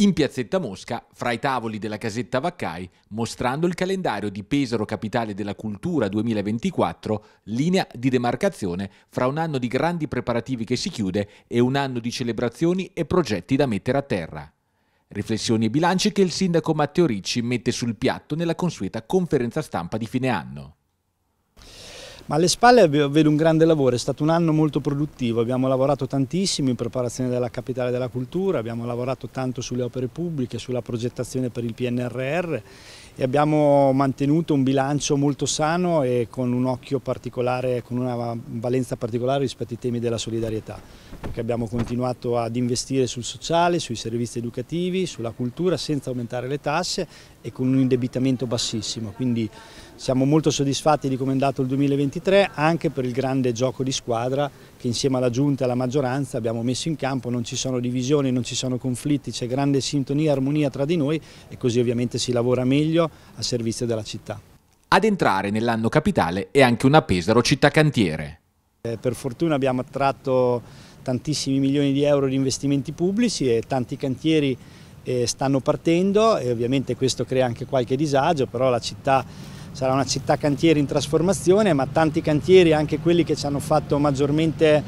in piazzetta Mosca, fra i tavoli della casetta Vaccai, mostrando il calendario di Pesaro Capitale della Cultura 2024, linea di demarcazione fra un anno di grandi preparativi che si chiude e un anno di celebrazioni e progetti da mettere a terra. Riflessioni e bilanci che il sindaco Matteo Ricci mette sul piatto nella consueta conferenza stampa di fine anno. Ma alle spalle vedo un grande lavoro, è stato un anno molto produttivo, abbiamo lavorato tantissimo in preparazione della Capitale della Cultura, abbiamo lavorato tanto sulle opere pubbliche, sulla progettazione per il PNRR e abbiamo mantenuto un bilancio molto sano e con un occhio particolare, con una valenza particolare rispetto ai temi della solidarietà, perché abbiamo continuato ad investire sul sociale, sui servizi educativi, sulla cultura senza aumentare le tasse e con un indebitamento bassissimo, quindi siamo molto soddisfatti di come è andato il 2023 anche per il grande gioco di squadra che insieme alla Giunta e alla maggioranza abbiamo messo in campo, non ci sono divisioni, non ci sono conflitti, c'è grande sintonia e armonia tra di noi e così ovviamente si lavora meglio a servizio della città. Ad entrare nell'anno capitale è anche una Pesaro città cantiere. Eh, per fortuna abbiamo attratto tantissimi milioni di euro di investimenti pubblici e tanti cantieri eh, stanno partendo e ovviamente questo crea anche qualche disagio, però la città sarà una città cantiere in trasformazione, ma tanti cantieri, anche quelli che ci hanno fatto maggiormente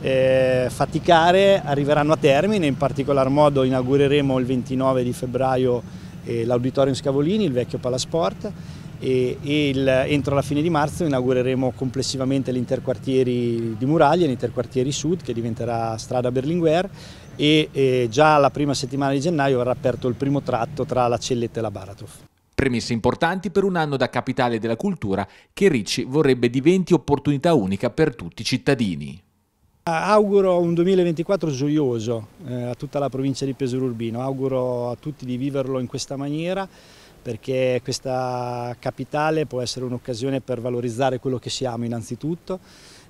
eh, faticare, arriveranno a termine, in particolar modo inaugureremo il 29 di febbraio eh, l'Auditorium Scavolini, il vecchio Palasport, e, e il, entro la fine di marzo inaugureremo complessivamente l'interquartieri di Muraglia, l'interquartieri sud che diventerà strada Berlinguer e eh, già la prima settimana di gennaio verrà aperto il primo tratto tra la Celletta e la Baratrof. Premesse importanti per un anno da capitale della cultura che Ricci vorrebbe diventi opportunità unica per tutti i cittadini. Auguro un 2024 gioioso eh, a tutta la provincia di Pesaro Urbino, auguro a tutti di viverlo in questa maniera perché questa capitale può essere un'occasione per valorizzare quello che siamo innanzitutto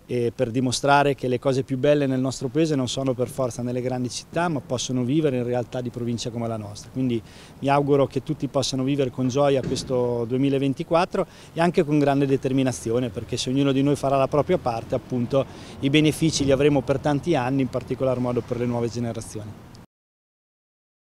e per dimostrare che le cose più belle nel nostro paese non sono per forza nelle grandi città ma possono vivere in realtà di provincia come la nostra. Quindi mi auguro che tutti possano vivere con gioia questo 2024 e anche con grande determinazione perché se ognuno di noi farà la propria parte appunto i benefici li avremo per tanti anni in particolar modo per le nuove generazioni.